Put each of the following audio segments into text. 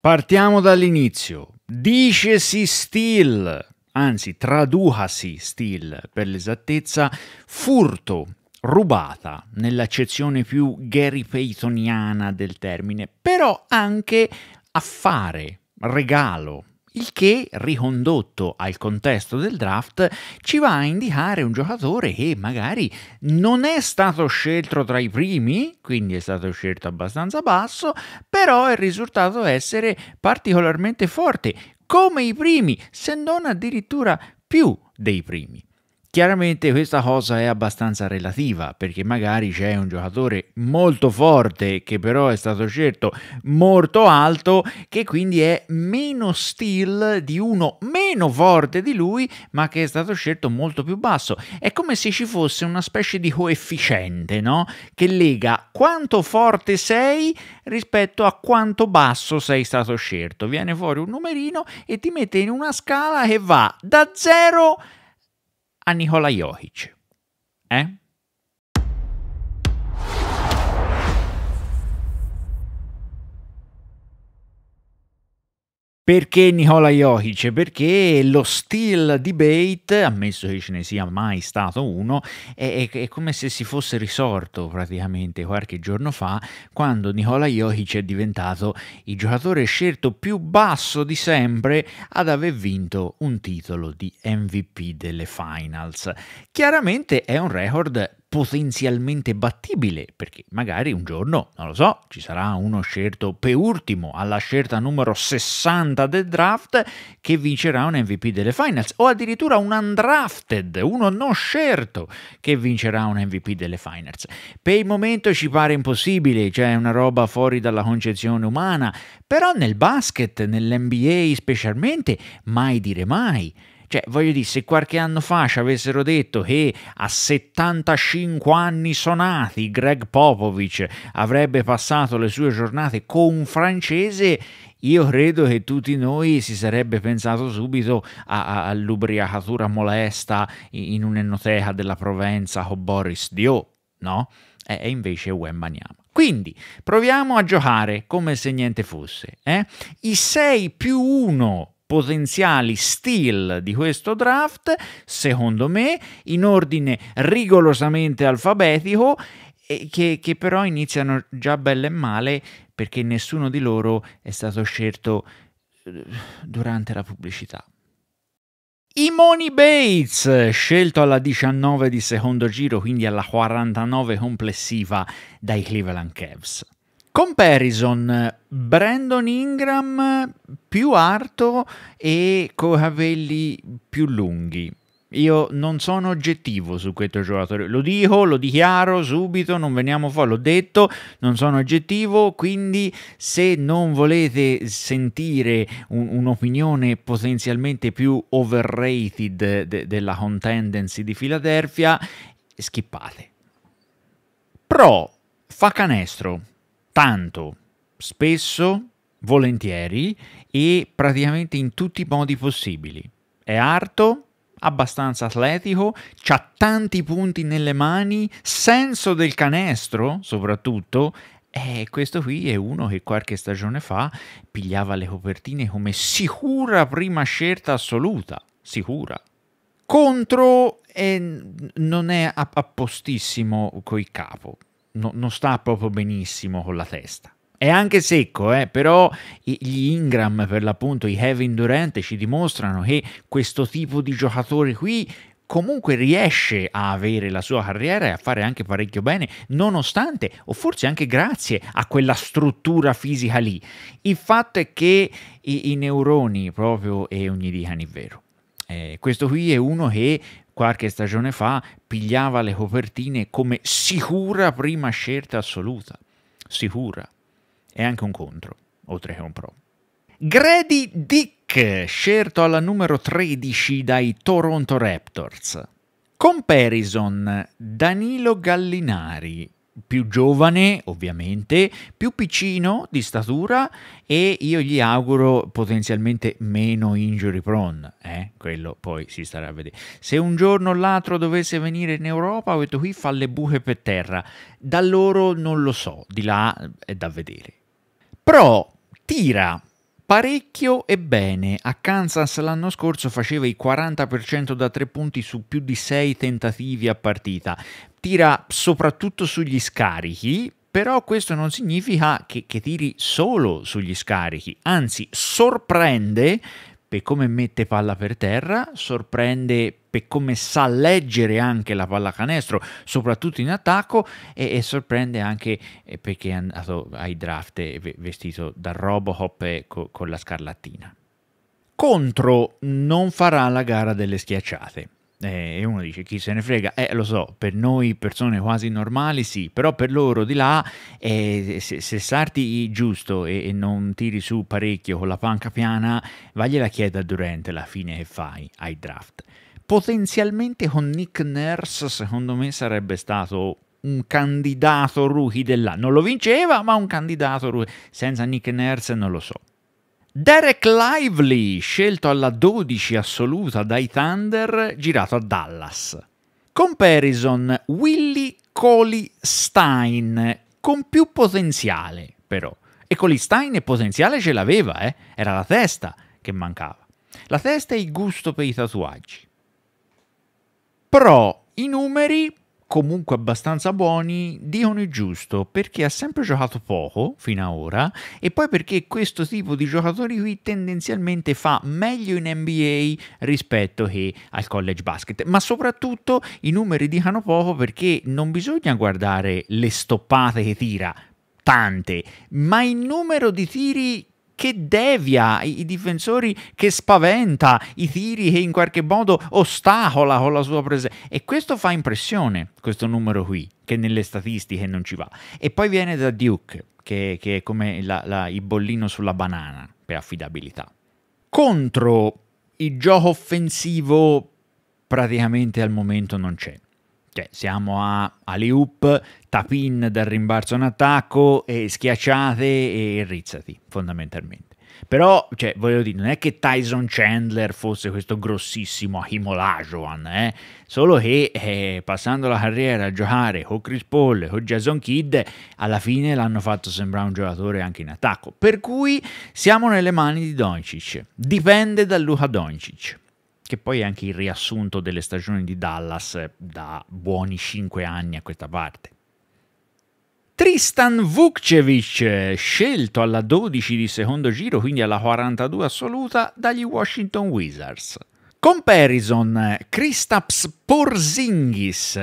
Partiamo dall'inizio. Dicesi still, anzi traducasi still per l'esattezza, furto, rubata, nell'accezione più Gary Paytoniana del termine, però anche affare, regalo, il che ricondotto al contesto del draft ci va a indicare un giocatore che magari non è stato scelto tra i primi, quindi è stato scelto abbastanza basso, però è risultato essere particolarmente forte, come i primi, se non addirittura più dei primi. Chiaramente questa cosa è abbastanza relativa perché magari c'è un giocatore molto forte che però è stato scelto molto alto che quindi è meno steal di uno meno forte di lui ma che è stato scelto molto più basso. È come se ci fosse una specie di coefficiente no? che lega quanto forte sei rispetto a quanto basso sei stato scelto. Viene fuori un numerino e ti mette in una scala che va da 0 a 0 a Nikola Jokic. Eh? Perché Nicola Jokic? Perché lo still debate, ammesso che ce ne sia mai stato uno, è, è, come se si fosse risorto praticamente qualche giorno fa quando Nicola Jokic è diventato il giocatore scelto più basso di sempre ad aver vinto un titolo di MVP delle finals. Chiaramente è un record potenzialmente battibile, perché magari un giorno, non lo so, ci sarà uno scelto ultimo alla scelta numero 60 del draft che vincerà un MVP delle finals, o addirittura un undrafted, uno non scelto che vincerà un MVP delle finals. Per il momento ci pare impossibile, cioè una roba fuori dalla concezione umana, però nel basket, nell'NBA specialmente, mai dire mai. Cioè, voglio dire, se qualche anno fa ci avessero detto che a 75 anni sonati Greg Popovich avrebbe passato le sue giornate con un francese, io credo che tutti noi si sarebbe pensato subito all'ubriacatura molesta in un'enoteca della Provenza con Boris Dio, no? E invece Wembanyama. Quindi proviamo a giocare come se niente fosse. Eh? I 6 più 1 potenziali steal di questo draft, secondo me, in ordine rigorosamente alfabetico, che, che però iniziano già bello e male perché nessuno di loro è stato scelto eh, durante la pubblicità. Imoni Bates, scelto alla 19 di secondo giro, quindi alla 49 complessiva dai Cleveland Cavs. Comparison, Brandon Ingram più alto e con capelli più lunghi. Io non sono oggettivo su questo giocatore, lo dico, lo dichiaro subito, non veniamo fuori, l'ho detto, non sono oggettivo, quindi se non volete sentire un, un'opinione potenzialmente più overrated de- della contendency di Philadelphia, skippate. Pro fa canestro, tanto, spesso, volentieri e praticamente in tutti i modi possibili. È arto, abbastanza atletico, ha tanti punti nelle mani, senso del canestro soprattutto. E questo qui è uno che qualche stagione fa pigliava le copertine come sicura prima scelta assoluta, sicura. Contro eh, non è appostissimo coi capo, no, non sta proprio benissimo con la testa. È anche secco, eh? però gli Ingram, per l'appunto, i Kevin Durant ci dimostrano che questo tipo di giocatore qui comunque riesce a avere la sua carriera e a fare anche parecchio bene, nonostante o forse anche grazie a quella struttura fisica lì. Il fatto è che i, i neuroni proprio e ogni dicano il vero. Eh, questo qui è uno che qualche stagione fa pigliava le copertine come sicura prima scelta assoluta. Sicura. È anche un contro, oltre che un pro. Grady Dick, scelto alla numero 13 dai Toronto Raptors. Comparison Danilo Gallinari, più giovane, ovviamente, più piccino di statura e io gli auguro potenzialmente meno injury prone, eh? quello poi si starà a vedere. Se un giorno o l'altro dovesse venire in Europa, ho detto qui fa le buche per terra, da loro non lo so, di là è da vedere. Però tira, Parecchio e bene, a Kansas l'anno scorso faceva il 40% da tre punti su più di sei tentativi a partita. Tira soprattutto sugli scarichi, però questo non significa che, che, tiri solo sugli scarichi, anzi sorprende per come mette palla per terra, sorprende per come sa leggere anche la pallacanestro, soprattutto in attacco, e, e sorprende anche eh, perché è andato ai draft vestito da Robocop co, con la scarlattina. Contro non farà la gara delle schiacciate eh, e uno dice chi se ne frega, eh lo so, per noi persone quasi normali sì, però per loro di là eh, se, se, sarti giusto e, e, non tiri su parecchio con la panca piana, vagliela chieda durante la fine che fai ai draft. Potenzialmente con Nick Nurse secondo me sarebbe stato un candidato rookie dell'anno, non lo vinceva ma un candidato rookie, senza Nick Nurse non lo so. Derek Lively, scelto alla 12 assoluta dai Thunder, girato a Dallas. Comparison Willy Coli Stein, con più potenziale però. E Coli Stein potenziale ce l'aveva, eh? era la testa che mancava. La testa e il gusto per i tatuaggi. Pro, i numeri comunque abbastanza buoni, dicono il giusto, perché ha sempre giocato poco fino ad ora e poi perché questo tipo di giocatori qui tendenzialmente fa meglio in NBA rispetto che al college basket, ma soprattutto i numeri dicono poco perché non bisogna guardare le stoppate che tira, tante, ma il numero di tiri che devia, i, difensori che spaventa, i tiri che in qualche modo ostacola con la sua presenza. E questo fa impressione, questo numero qui, che nelle statistiche non ci va. E poi viene da Duke, che, che è come la, la, il bollino sulla banana per affidabilità. Contro il gioco offensivo praticamente al momento non c'è cioè, siamo a Aliup, tapin dal rimbalzo in attacco, e schiacciate e rizzati, fondamentalmente. Però, cioè, voglio dire, non è che Tyson Chandler fosse questo grossissimo Ahimolajuan, eh? solo che eh, passando la carriera a giocare con Chris Paul, o Jason Kidd, alla fine l'hanno fatto sembrare un giocatore anche in attacco. Per cui siamo nelle mani di Doncic, dipende da Luca Doncic che poi è anche il riassunto delle stagioni di Dallas da buoni 5 anni a questa parte. Tristan Vukcevic, scelto alla 12 di secondo giro, quindi alla 42 assoluta, dagli Washington Wizards. Comparison, Kristaps Porzingis.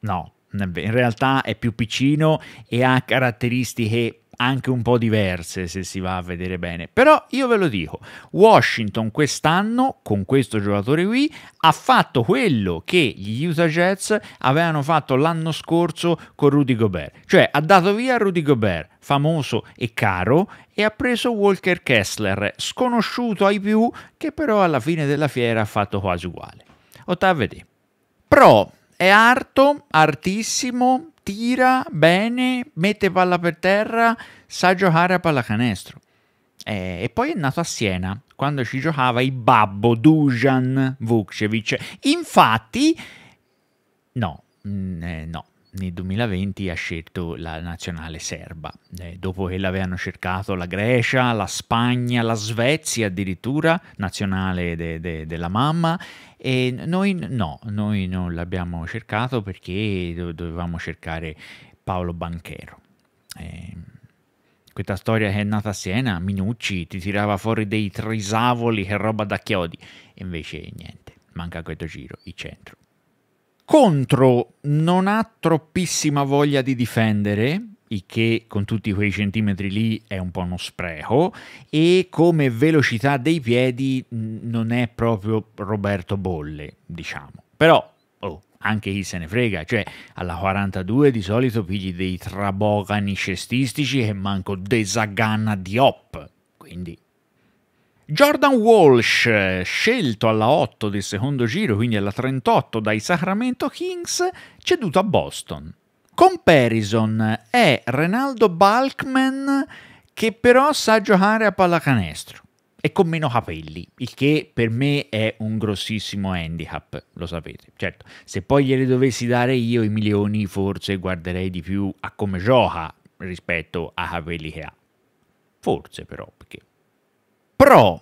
No, in realtà è più piccino e ha caratteristiche anche un po' diverse se si va a vedere bene. Però io ve lo dico, Washington quest'anno con questo giocatore qui ha fatto quello che gli Utah Jets avevano fatto l'anno scorso con Rudy Gobert, cioè ha dato via Rudy Gobert, famoso e caro, e ha preso Walker Kessler, sconosciuto ai più, che però alla fine della fiera ha fatto quasi uguale. Ottava D. Pro è arto, artissimo, tira bene, mette palla per terra, sa giocare a pallacanestro. Eh, e poi è nato a Siena, quando ci giocava il babbo Dujan Vukcevic. Infatti, no, mh, mm, eh, no, nel 2020 ha scelto la nazionale serba, eh, dopo che l'avevano cercato la Grecia, la Spagna, la Svezia addirittura, nazionale de, de, della mamma, e noi no, noi non l'abbiamo cercato perché dovevamo cercare Paolo Banchero. Eh, questa storia che è nata a Siena, Minucci ti tirava fuori dei trisavoli che roba da chiodi, invece niente, manca questo giro, il centro. Contro non ha troppissima voglia di difendere, il che con tutti quei centimetri lì è un po' uno spreco, e come velocità dei piedi non è proprio Roberto Bolle, diciamo. Però, oh, anche chi se ne frega, cioè alla 42 di solito pigli dei trabogani cestistici e manco desaganna di hop, quindi Jordan Walsh, scelto alla 8 del secondo giro, quindi alla 38 dai Sacramento Kings, ceduto a Boston. Comparison è Renaldo Balkman che però sa giocare a pallacanestro e con meno capelli, il che per me è un grossissimo handicap, lo sapete. Certo, se poi glieli dovessi dare io i milioni forse guarderei di più a come gioca rispetto a capelli che ha. Forse però. Però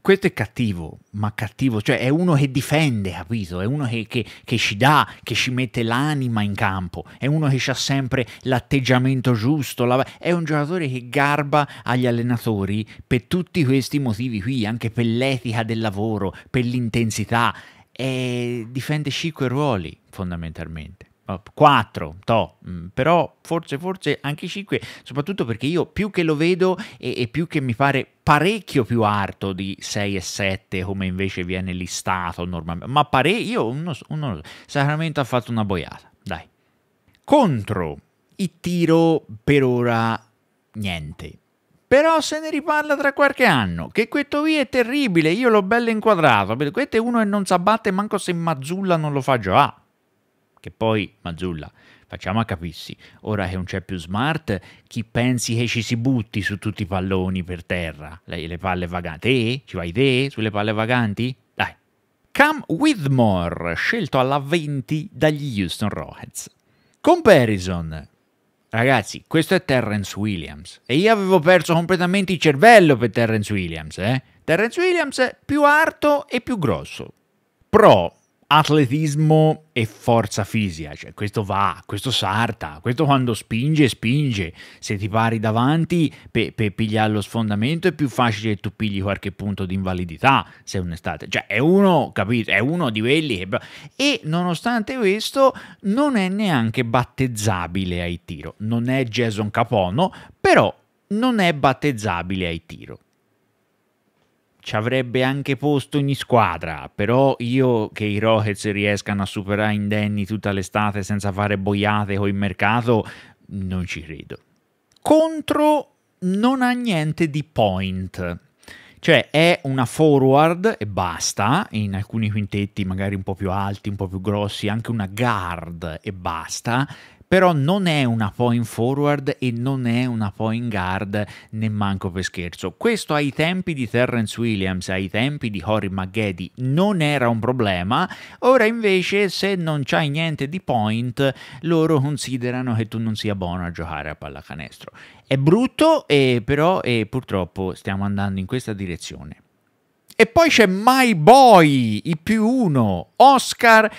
questo è cattivo, ma cattivo, cioè è uno che difende, capito? È uno che, che, che, ci dà, che ci mette l'anima in campo, è uno che ha sempre l'atteggiamento giusto, la... è un giocatore che garba agli allenatori per tutti questi motivi qui, anche per l'etica del lavoro, per l'intensità, e difende cinque ruoli fondamentalmente. 4, eh, to, mm, però forse, forse anche 5, soprattutto perché io più che lo vedo e, e più che mi pare parecchio più alto di 6 e 7 come invece viene listato normalmente, ma io, uno, uno, Sacramento ha fatto una boiata, dai. Contro, il tiro per ora niente però se ne riparla tra qualche anno, che questo qui è terribile, io l'ho bello inquadrato, questo è uno che non si abbatte manco se Mazzulla non lo fa già. Che poi, Mazzulla, facciamo a capirsi, ora che non c'è più smart, chi pensi che ci si butti su tutti i palloni per terra? Le, le palle vaganti? Te? Eh? Ci vai te eh? sulle palle vaganti? Dai. Cam Whitmore, scelto alla 20 dagli Houston Rockets. Comparison. Ragazzi, questo è Terrence Williams. E io avevo perso completamente il cervello per Terrence Williams, eh? Terrence Williams è più alto e più grosso. Pro atletismo e forza fisica, cioè questo va, questo sarta, questo quando spinge, spinge, se ti pari davanti per pe pigliare lo sfondamento è più facile che tu pigli qualche punto di invalidità se è un'estate, cioè è uno, capito, è uno di quelli che... e nonostante questo non è neanche battezzabile ai tiro, non è Jason Capono, però non è battezzabile ai tiro ci avrebbe anche posto ogni squadra, però io che i Rockets riescano a superare indenni tutta l'estate senza fare boiate con il mercato, non ci credo. Contro non ha niente di point. Cioè è una forward e basta, in alcuni quintetti magari un po' più alti, un po' più grossi, anche una guard e basta, però non è una point forward e non è una point guard nemmanco per scherzo. Questo ai tempi di Terrence Williams, ai tempi di Cory McGhady non era un problema, ora invece se non c'hai niente di point loro considerano che tu non sia buono a giocare a pallacanestro. È brutto, eh, però eh, purtroppo stiamo andando in questa direzione. E poi c'è My Boy, i più uno, Oscar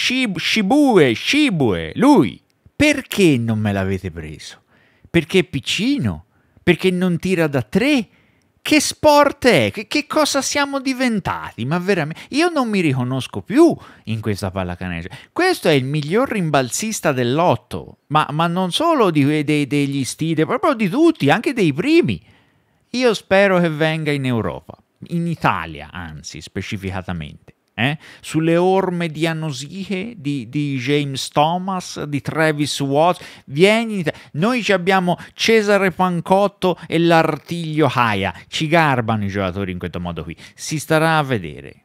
Shibue, Shibue, lui. Perché non me l'avete preso? Perché è piccino? Perché non tira da tre? Che sport è? Che, che, cosa siamo diventati? Ma veramente, io non mi riconosco più in questa pallacanestro. Questo è il miglior rimbalzista dell'otto, ma, ma non solo di, de, degli stile, proprio di tutti, anche dei primi. Io spero che venga in Europa, in Italia anzi specificatamente. Eh? sulle orme di Anosiche, di, di, James Thomas, di Travis Watts. Vieni, in Italia. noi ci abbiamo Cesare Pancotto e l'artiglio Haia. Ci garbano i giocatori in questo modo qui. Si starà a vedere.